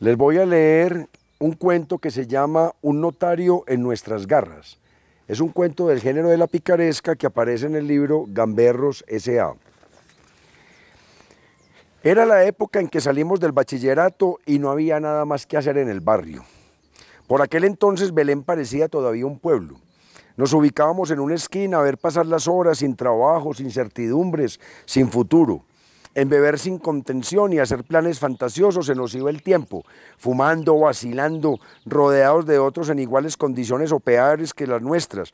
Les voy a leer un cuento que se llama Un notario en nuestras garras. Es un cuento del género de la picaresca que aparece en el libro Gamberros S.A. Era la época en que salimos del bachillerato y no había nada más que hacer en el barrio. Por aquel entonces Belén parecía todavía un pueblo. Nos ubicábamos en una esquina a ver pasar las horas sin trabajo, sin certidumbres, sin futuro. En beber sin contención y hacer planes fantasiosos en nos iba el tiempo, fumando, vacilando, rodeados de otros en iguales condiciones o peores que las nuestras,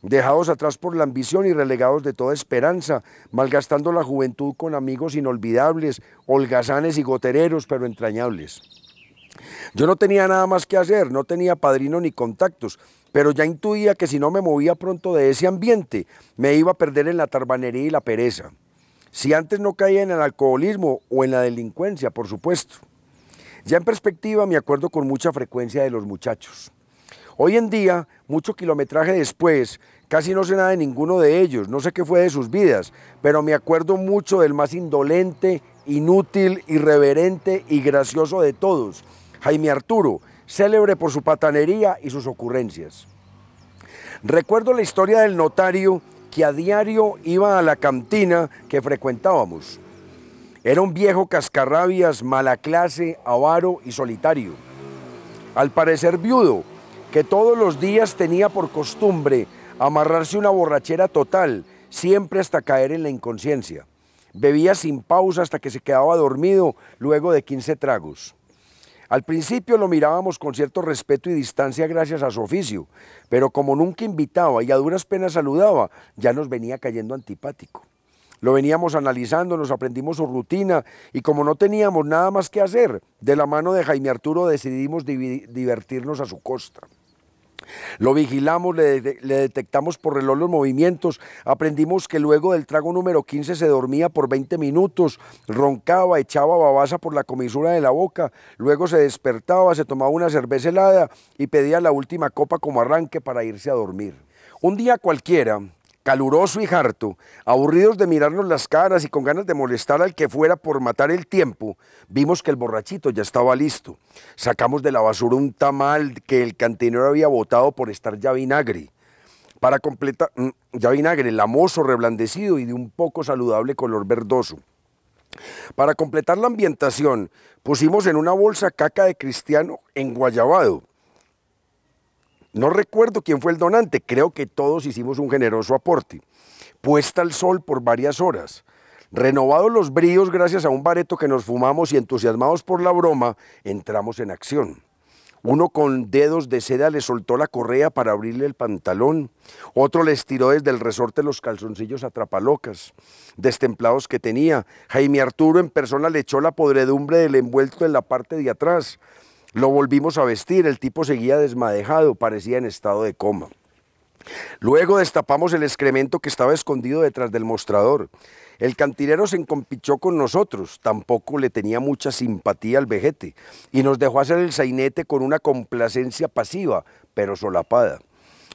dejados atrás por la ambición y relegados de toda esperanza, malgastando la juventud con amigos inolvidables, holgazanes y gotereros, pero entrañables. Yo no tenía nada más que hacer, no tenía padrino ni contactos, pero ya intuía que si no me movía pronto de ese ambiente, me iba a perder en la tarbanería y la pereza si antes no caía en el alcoholismo o en la delincuencia, por supuesto. Ya en perspectiva me acuerdo con mucha frecuencia de los muchachos. Hoy en día, mucho kilometraje después, casi no sé nada de ninguno de ellos, no sé qué fue de sus vidas, pero me acuerdo mucho del más indolente, inútil, irreverente y gracioso de todos, Jaime Arturo, célebre por su patanería y sus ocurrencias. Recuerdo la historia del notario y a diario iba a la cantina que frecuentábamos. Era un viejo cascarrabias, mala clase, avaro y solitario. Al parecer viudo, que todos los días tenía por costumbre amarrarse una borrachera total, siempre hasta caer en la inconsciencia. Bebía sin pausa hasta que se quedaba dormido luego de 15 tragos. Al principio lo mirábamos con cierto respeto y distancia gracias a su oficio, pero como nunca invitaba y a duras penas saludaba, ya nos venía cayendo antipático. Lo veníamos analizando, nos aprendimos su rutina y como no teníamos nada más que hacer, de la mano de Jaime Arturo decidimos divertirnos a su costa. Lo vigilamos, le, detectamos por reloj los movimientos, aprendimos que luego del trago número 15 se dormía por 20 minutos, roncaba, echaba babasa por la comisura de la boca, luego se despertaba, se tomaba una cerveza helada y pedía la última copa como arranque para irse a dormir. Un día cualquiera, caluroso y harto, aburridos de mirarnos las caras y con ganas de molestar al que fuera por matar el tiempo, vimos que el borrachito ya estaba listo. Sacamos de la basura un tamal que el cantinero había botado por estar ya vinagre. Para completar, mm, ya vinagre, lamoso, reblandecido y de un poco saludable color verdoso. Para completar la ambientación, pusimos en una bolsa caca de cristiano en guayabado. No recuerdo quién fue el donante, creo que todos hicimos un generoso aporte. Puesta al sol por varias horas. Renovados los bríos gracias a un bareto que nos fumamos y entusiasmados por la broma, entramos en acción. Uno con dedos de seda le soltó la correa para abrirle el pantalón, otro le tiró desde el resorte los calzoncillos atrapalocas, destemplados que tenía. Jaime Arturo en persona le echó la podredumbre del envuelto en la parte de atrás. Lo volvimos a vestir, el tipo seguía desmadejado, parecía en estado de coma. Luego destapamos el excremento que estaba escondido detrás del mostrador. El cantinero se encompichó con nosotros, tampoco le tenía mucha simpatía al vejete, y nos dejó hacer el sainete con una complacencia pasiva, pero solapada.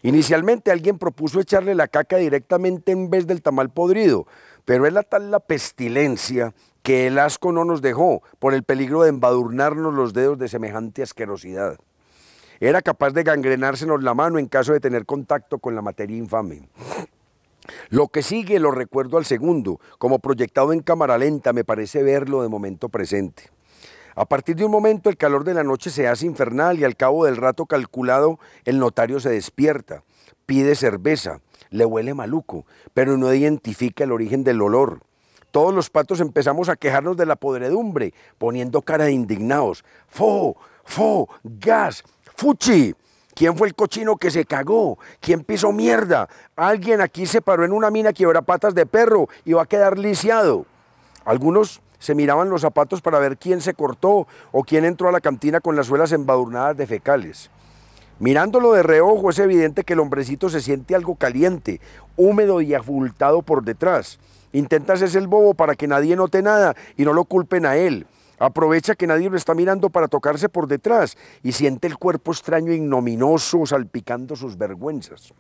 Inicialmente alguien propuso echarle la caca directamente en vez del tamal podrido, pero era tal la pestilencia que el asco no nos dejó por el peligro de embadurnarnos los dedos de semejante asquerosidad. Era capaz de gangrenársenos la mano en caso de tener contacto con la materia infame. Lo que sigue lo recuerdo al segundo, como proyectado en cámara lenta me parece verlo de momento presente. A partir de un momento el calor de la noche se hace infernal y al cabo del rato calculado el notario se despierta, pide cerveza, le huele maluco, pero no identifica el origen del olor todos los patos empezamos a quejarnos de la podredumbre, poniendo cara de indignados. ¡Fo! ¡Fo! ¡Gas! ¡Fuchi! ¿Quién fue el cochino que se cagó? ¿Quién pisó mierda? Alguien aquí se paró en una mina quiebra patas de perro y va a quedar lisiado. Algunos se miraban los zapatos para ver quién se cortó o quién entró a la cantina con las suelas embadurnadas de fecales. Mirándolo de reojo es evidente que el hombrecito se siente algo caliente, húmedo y afultado por detrás. Intenta hacerse el bobo para que nadie note nada y no lo culpen a él. Aprovecha que nadie lo está mirando para tocarse por detrás y siente el cuerpo extraño e ignominoso salpicando sus vergüenzas.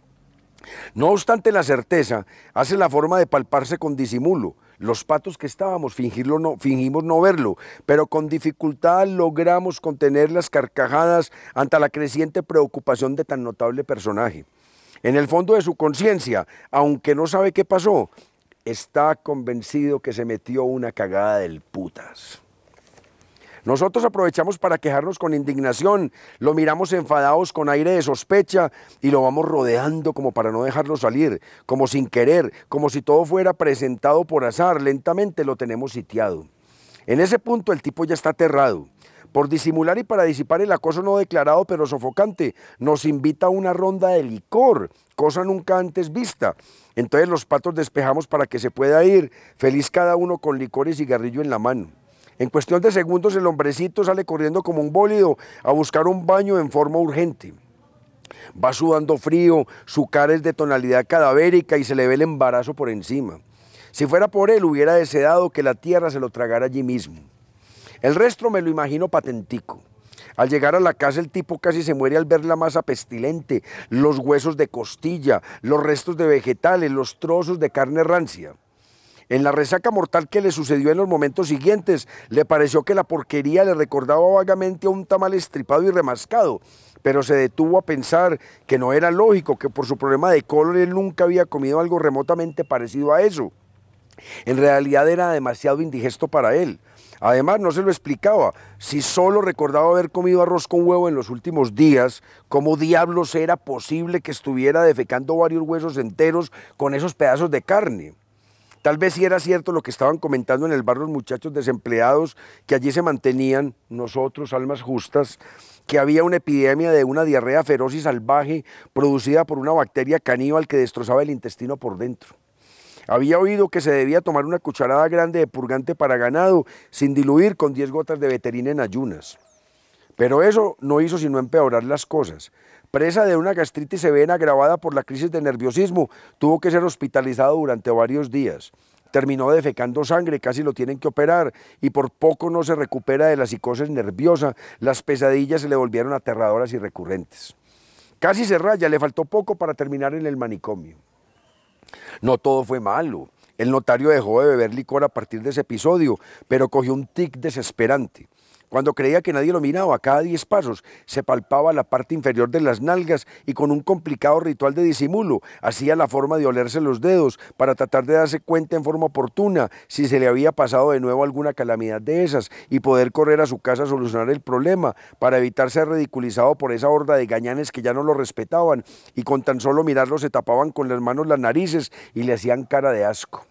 No obstante la certeza, hace la forma de palparse con disimulo, los patos que estábamos fingirlo no, fingimos no verlo, pero con dificultad logramos contener las carcajadas ante la creciente preocupación de tan notable personaje. En el fondo de su conciencia, aunque no sabe qué pasó, está convencido que se metió una cagada del putas. Nosotros aprovechamos para quejarnos con indignación, lo miramos enfadados con aire de sospecha y lo vamos rodeando como para no dejarlo salir, como sin querer, como si todo fuera presentado por azar, lentamente lo tenemos sitiado. En ese punto el tipo ya está aterrado. Por disimular y para disipar el acoso no declarado pero sofocante, nos invita a una ronda de licor, cosa nunca antes vista. Entonces los patos despejamos para que se pueda ir, feliz cada uno con licor y cigarrillo en la mano. En cuestión de segundos el hombrecito sale corriendo como un bólido a buscar un baño en forma urgente. Va sudando frío, su cara es de tonalidad cadavérica y se le ve el embarazo por encima. Si fuera por él, hubiera deseado que la tierra se lo tragara allí mismo. El resto me lo imagino patentico. Al llegar a la casa el tipo casi se muere al ver la masa pestilente, los huesos de costilla, los restos de vegetales, los trozos de carne rancia. En la resaca mortal que le sucedió en los momentos siguientes, le pareció que la porquería le recordaba vagamente a un tamal estripado y remascado, pero se detuvo a pensar que no era lógico que por su problema de color él nunca había comido algo remotamente parecido a eso. En realidad era demasiado indigesto para él. Además, no se lo explicaba. Si solo recordaba haber comido arroz con huevo en los últimos días, ¿cómo diablos era posible que estuviera defecando varios huesos enteros con esos pedazos de carne? Tal vez sí era cierto lo que estaban comentando en el bar los muchachos desempleados que allí se mantenían, nosotros, almas justas, que había una epidemia de una diarrea feroz y salvaje producida por una bacteria caníbal que destrozaba el intestino por dentro. Había oído que se debía tomar una cucharada grande de purgante para ganado sin diluir con 10 gotas de veterina en ayunas. Pero eso no hizo sino empeorar las cosas, presa de una gastritis severa agravada por la crisis de nerviosismo, tuvo que ser hospitalizado durante varios días. Terminó defecando sangre, casi lo tienen que operar y por poco no se recupera de la psicosis nerviosa. Las pesadillas se le volvieron aterradoras y recurrentes. Casi se raya, le faltó poco para terminar en el manicomio. No todo fue malo. El notario dejó de beber licor a partir de ese episodio, pero cogió un tic desesperante. Cuando creía que nadie lo miraba, a cada diez pasos se palpaba la parte inferior de las nalgas y con un complicado ritual de disimulo hacía la forma de olerse los dedos para tratar de darse cuenta en forma oportuna si se le había pasado de nuevo alguna calamidad de esas y poder correr a su casa a solucionar el problema para evitar ser ridiculizado por esa horda de gañanes que ya no lo respetaban y con tan solo mirarlo se tapaban con las manos las narices y le hacían cara de asco.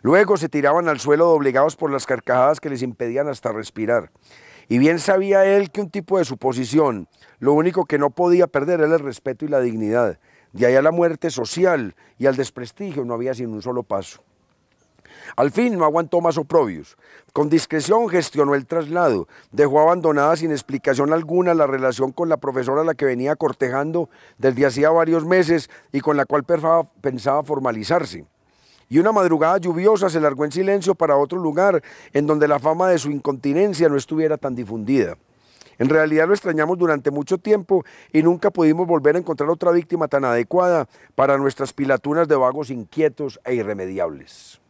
Luego se tiraban al suelo doblegados por las carcajadas que les impedían hasta respirar. Y bien sabía él que un tipo de suposición, lo único que no podía perder era el respeto y la dignidad. De ahí a la muerte social y al desprestigio no había sin un solo paso. Al fin no aguantó más oprobios. Con discreción gestionó el traslado, dejó abandonada sin explicación alguna la relación con la profesora a la que venía cortejando desde hacía varios meses y con la cual pensaba formalizarse y una madrugada lluviosa se largó en silencio para otro lugar en donde la fama de su incontinencia no estuviera tan difundida. En realidad lo extrañamos durante mucho tiempo y nunca pudimos volver a encontrar otra víctima tan adecuada para nuestras pilatunas de vagos inquietos e irremediables.